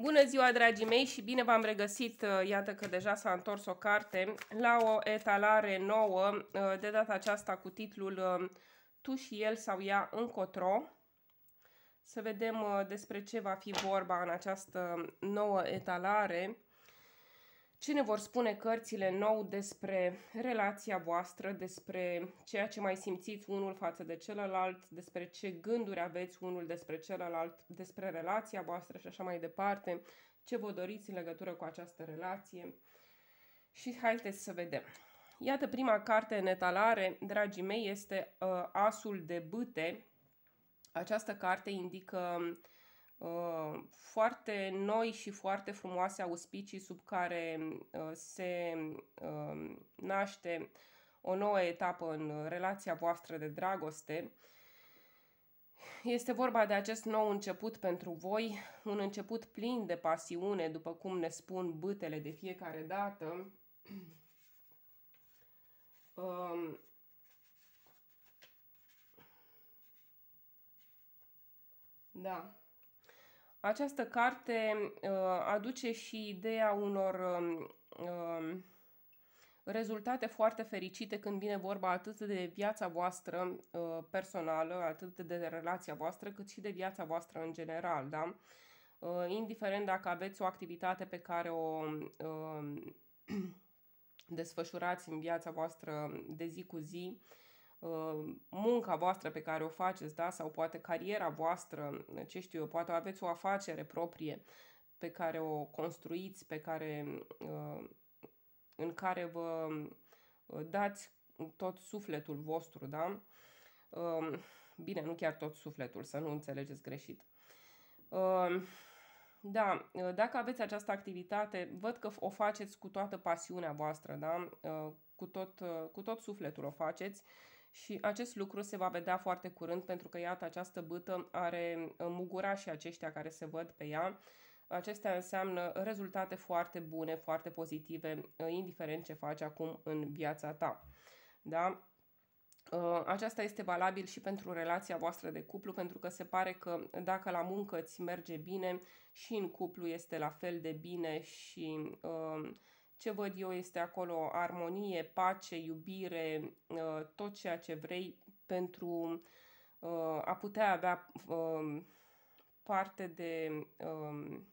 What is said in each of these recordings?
Bună ziua, dragii mei, și bine v-am regăsit! Iată că deja s-a întors o carte la o etalare nouă, de data aceasta cu titlul Tu și el sau ea încotro. Să vedem uh, despre ce va fi vorba în această nouă etalare ce ne vor spune cărțile nou despre relația voastră, despre ceea ce mai simțiți unul față de celălalt, despre ce gânduri aveți unul despre celălalt, despre relația voastră și așa mai departe, ce vă doriți în legătură cu această relație. Și haideți să vedem. Iată prima carte în etalare, dragii mei, este uh, Asul de Băte. Această carte indică uh, Uh, foarte noi și foarte frumoase auspicii sub care uh, se uh, naște o nouă etapă în relația voastră de dragoste. Este vorba de acest nou început pentru voi, un început plin de pasiune, după cum ne spun bâtele de fiecare dată. Um, da. Această carte uh, aduce și ideea unor um, um, rezultate foarte fericite când vine vorba atât de viața voastră uh, personală, atât de relația voastră, cât și de viața voastră în general, da? Uh, indiferent dacă aveți o activitate pe care o um, desfășurați în viața voastră de zi cu zi, uh, Uh, munca voastră pe care o faceți, da? sau poate cariera voastră, ce știu eu, poate aveți o afacere proprie pe care o construiți, pe care, uh, în care vă uh, dați tot sufletul vostru, da? Bine, nu chiar tot sufletul, să nu înțelegeți greșit. Da, dacă aveți această activitate, văd că o faceți cu toată pasiunea voastră, da? Cu tot, cu tot sufletul o faceți și acest lucru se va vedea foarte curând pentru că, iată, această bâtă are uh, mugura și aceștia care se văd pe ea. Acestea înseamnă rezultate foarte bune, foarte pozitive, uh, indiferent ce faci acum în viața ta. Da? Uh, aceasta este valabil și pentru relația voastră de cuplu, pentru că se pare că dacă la muncă îți merge bine și în cuplu este la fel de bine și uh, ce văd eu este acolo armonie, pace, iubire, uh, tot ceea ce vrei pentru uh, a putea avea um, parte de, um,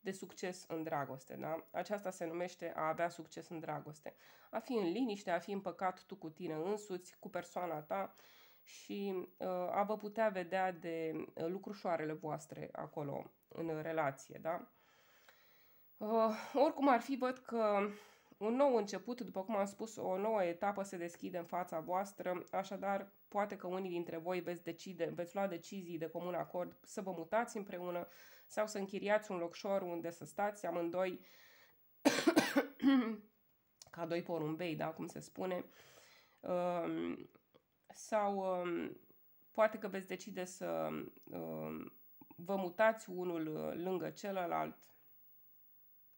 de succes în dragoste. Da? Aceasta se numește a avea succes în dragoste. A fi în liniște, a fi în păcat tu cu tine însuți, cu persoana ta și uh, a vă putea vedea de lucrușoarele voastre acolo în relație. Da? Uh, oricum ar fi, văd că un nou început, după cum am spus, o nouă etapă se deschide în fața voastră, așadar poate că unii dintre voi veți, decide, veți lua decizii de comun acord să vă mutați împreună sau să închiriați un locșor unde să stați amândoi ca doi porumbei, da, cum se spune, um, sau um, poate că veți decide să um, vă mutați unul uh, lângă celălalt,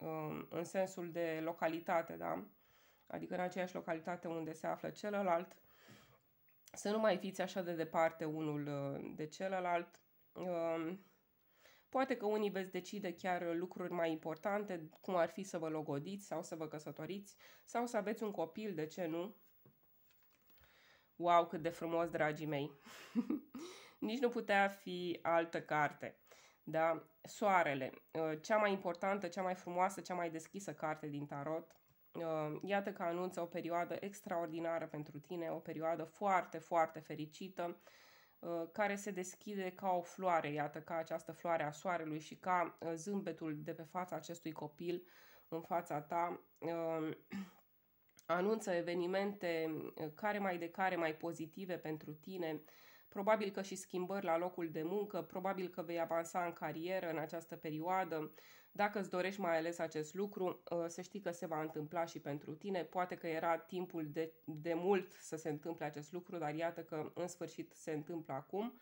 Um, în sensul de localitate, da? adică în aceeași localitate unde se află celălalt, să nu mai fiți așa de departe unul uh, de celălalt. Um, poate că unii veți decide chiar lucruri mai importante, cum ar fi să vă logodiți sau să vă căsătoriți sau să aveți un copil, de ce nu? Wow, cât de frumos, dragii mei! Nici nu putea fi altă carte. Da? Soarele, uh, cea mai importantă, cea mai frumoasă, cea mai deschisă carte din tarot. Uh, iată că anunță o perioadă extraordinară pentru tine, o perioadă foarte, foarte fericită, uh, care se deschide ca o floare, iată, ca această floare a soarelui și ca zâmbetul de pe fața acestui copil în fața ta anunță evenimente care mai de care mai pozitive pentru tine, probabil că și schimbări la locul de muncă, probabil că vei avansa în carieră în această perioadă. Dacă îți dorești mai ales acest lucru, uh, să știi că se va întâmpla și pentru tine. Poate că era timpul de, de mult să se întâmple acest lucru, dar iată că în sfârșit se întâmplă acum.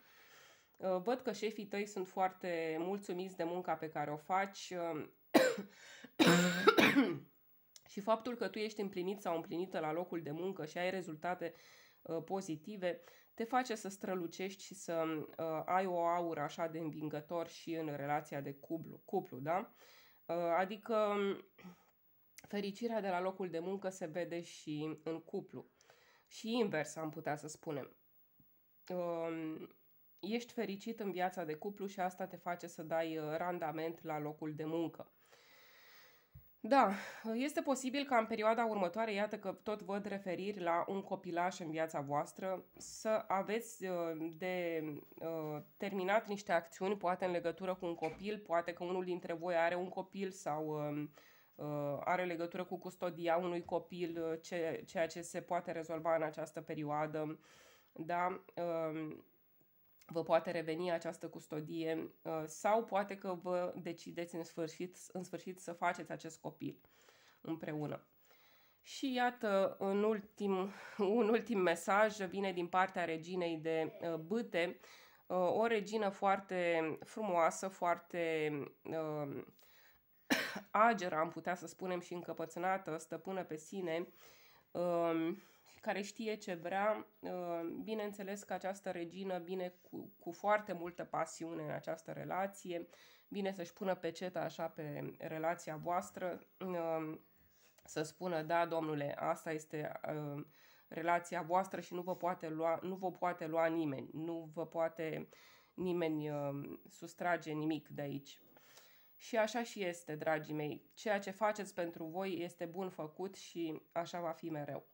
Uh, văd că șefii tăi sunt foarte mulțumiți de munca pe care o faci uh, și faptul că tu ești împlinit sau împlinită la locul de muncă și ai rezultate pozitive, te face să strălucești și să uh, ai o aură așa de învingător și în relația de cuplu, cuplu da? Uh, adică um, fericirea de la locul de muncă se vede și în cuplu. Și invers, am putea să spunem. Uh, ești fericit în viața de cuplu și asta te face să dai uh, randament la locul de muncă. Da, este posibil ca în perioada următoare, iată că tot văd referiri la un copilaș în viața voastră, să aveți uh, de uh, terminat niște acțiuni, poate în legătură cu un copil, poate că unul dintre voi are un copil sau um, uh, are legătură cu custodia unui copil, ceea ce se poate rezolva în această perioadă. Da? Um, vă poate reveni această custodie uh, sau poate că vă decideți în sfârșit, în sfârșit să faceți acest copil împreună. Și iată, un ultim, un ultim mesaj vine din partea reginei de uh, băte uh, o regină foarte frumoasă, foarte ageră, am putea să spunem, și încăpățânată, stăpână pe sine, um, care știe ce vrea. Uh, bineînțeles că această regină vine cu, cu foarte multă pasiune în această relație, vine să-și pună peceta așa pe relația voastră, uh, să spună, da, domnule, asta este uh, relația voastră și nu vă poate lua, nu vă poate lua nimeni, nu vă poate nimeni sustrage nimic de aici. Și așa și este, dragii mei. Ceea ce faceți pentru voi este bun făcut și așa va fi mereu.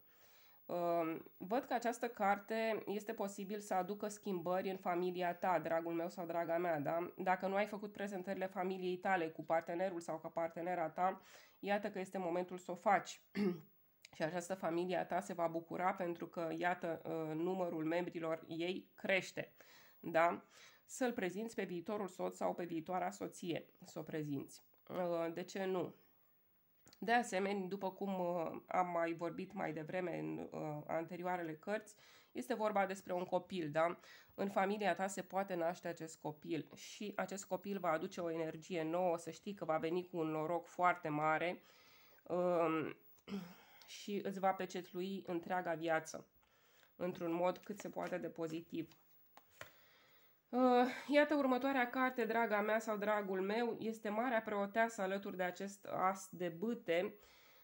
Ehm, văd că această carte este posibil să aducă schimbări în familia ta, dragul meu sau draga mea, da? Dacă nu ai făcut prezentările familiei tale cu partenerul sau cu partenera ta, iată că este momentul să o faci. Și această familie a ta se va bucura pentru că, iată, ă, numărul membrilor ei crește, da? Să-l prezinți pe viitorul soț sau pe viitoarea soție, să o prezinți. Ă, de ce nu? De asemenea, după cum uh, am mai vorbit mai devreme în uh, anterioarele cărți, este vorba despre un copil, da? În familia ta se poate naște acest copil și acest copil va aduce o energie nouă, să știi că va veni cu un noroc foarte mare um, și îți va pecetlui întreaga viață într-un mod cât se poate de pozitiv. Uh, iată următoarea carte, draga mea sau dragul meu, este Marea Preoteasă alături de acest as de bâte,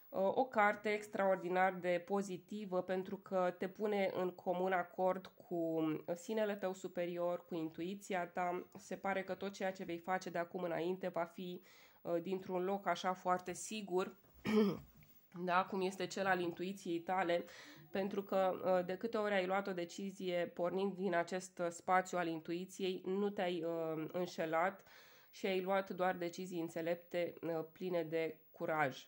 uh, o carte extraordinar de pozitivă pentru că te pune în comun acord cu sinele tău superior, cu intuiția ta. Se pare că tot ceea ce vei face de acum înainte va fi uh, dintr-un loc așa foarte sigur, da, cum este cel al intuiției tale, pentru că uh, de câte ori ai luat o decizie pornind din acest uh, spațiu al intuiției, nu te-ai uh, înșelat și ai luat doar decizii înțelepte, pline de curaj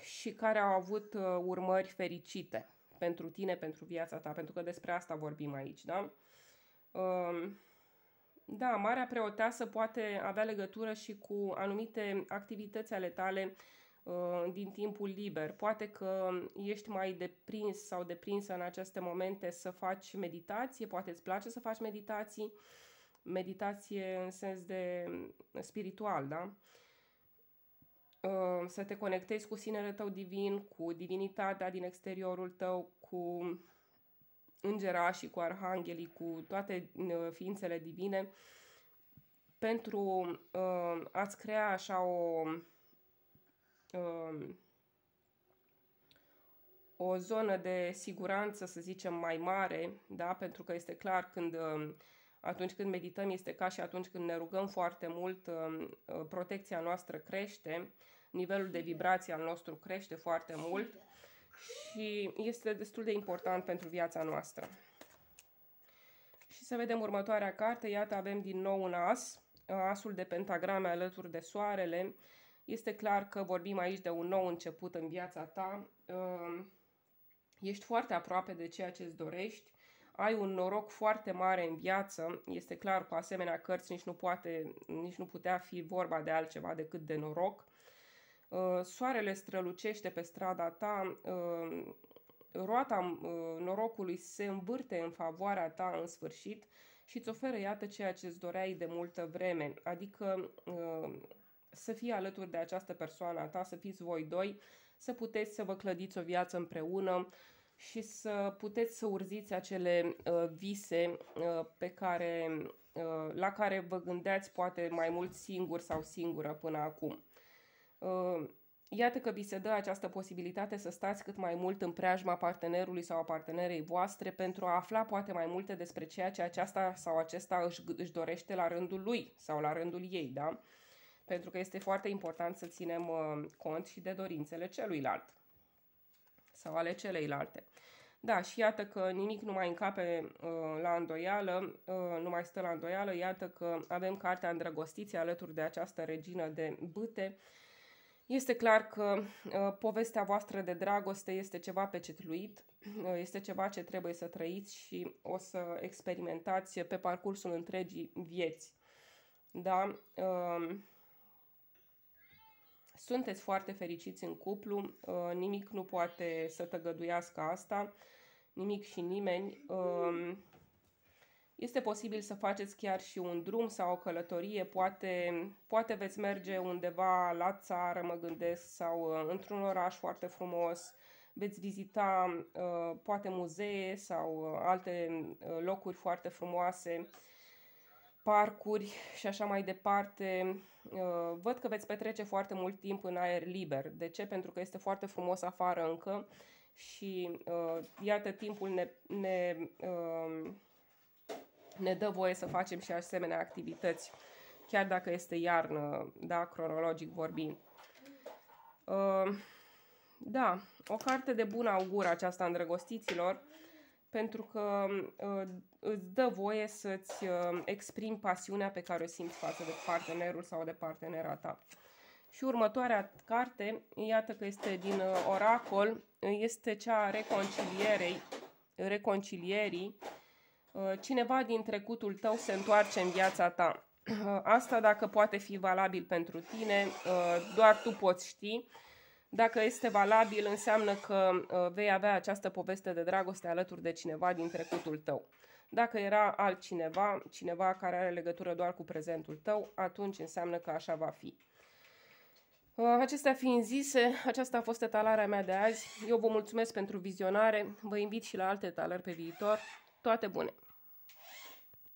și care au avut urmări fericite pentru tine, pentru viața ta, pentru că despre asta vorbim aici, da? Um, da, Marea Preoteasă poate avea legătură și cu anumite activități ale tale uh, Uh, din timpul liber. Poate că ești mai deprins sau deprinsă în aceste momente să faci meditație, poate îți place să faci meditații, meditație în sens de mm, spiritual, da? Uh, să te conectezi cu sinele tău divin, cu divinitatea din exteriorul tău, cu îngerașii, cu arhanghelii, cu toate mm, uh, ființele divine, pentru a-ți crea așa o uh, o zonă de siguranță, să zicem, mai mare, da? pentru că este clar când uh, atunci când medităm este ca și atunci când ne rugăm foarte mult, um, uh, protecția noastră crește, nivelul de vibrație al nostru crește foarte mult și este destul de important pentru viața noastră. Și să vedem următoarea carte, iată avem din nou un as, uh, asul de pentagrame alături de soarele, este clar că vorbim aici de un nou început în viața ta. Ehm, ești foarte aproape de ceea ce îți dorești. Ai un noroc foarte mare în viață. Este clar, cu asemenea cărți nici nu, poate, nici nu putea fi vorba de altceva decât de noroc. Ehm, soarele strălucește pe strada ta, ehm, roata norocului se învârte în favoarea ta în sfârșit și îți oferă, iată, ceea ce îți doreai de multă vreme, adică să fie alături de această persoană a ta, să fiți voi doi, să puteți să vă clădiți o viață împreună și să puteți să urziți acele uh, vise uh, pe care, uh, la care vă gândeați poate mai mult singur sau singură până acum. Uh, Iată că vi se dă această posibilitate să stați cât mai mult în preajma partenerului sau a partenerei voastre pentru a afla poate mai multe despre ceea ce aceasta sau acesta își, își dorește la rândul lui sau la rândul ei, da? pentru că este foarte important să ținem uh, cont și de dorințele celuilalt sau ale celeilalte. Da, și iată că nimic nu mai încape uh, la îndoială, uh, nu mai stă la îndoială, iată că avem cartea Îndrăgostiți alături de această regină de băte. Este clar că uh, povestea voastră de dragoste este ceva pecetluit, uh, este ceva ce trebuie să trăiți și o să experimentați pe parcursul întregii vieți. Da? Uh, sunteți foarte fericiți în cuplu, uh, nimic nu poate să tăgăduiască asta, nimic și nimeni. Um, este posibil să faceți chiar și un drum sau o călătorie, poate, poate veți merge undeva la țară, mă gândesc, sau uh, într-un oraș foarte frumos, veți vizita uh, poate muzee sau alte locuri foarte frumoase parcuri și așa mai departe. Uh, văd că veți petrece foarte mult timp în aer liber. De ce? Pentru că este foarte frumos afară încă și uh, iată timpul ne, ne, uh, ne dă voie să facem și asemenea activități, chiar dacă este iarnă, da, cronologic vorbind. Uh, da, o carte de bun augur aceasta îndrăgostiților pentru că uh, îți dă voie să-ți uh, exprimi pasiunea pe care o simți față de partenerul sau de partenera ta. Și următoarea carte, iată că este din uh, oracol, este cea a reconcilierei, reconcilierii. Uh, cineva din trecutul tău se întoarce în viața ta. Uh, asta dacă poate fi valabil pentru tine, uh, doar tu poți ști dacă este valabil, înseamnă că uh, vei avea această poveste de dragoste alături de cineva din trecutul tău. Dacă era altcineva, cineva care are legătură doar cu prezentul tău, atunci înseamnă că așa va fi. Uh, acestea fiind zise, aceasta a fost etalarea mea de azi. Eu vă mulțumesc pentru vizionare, vă invit și la alte etalări pe viitor. Toate bune!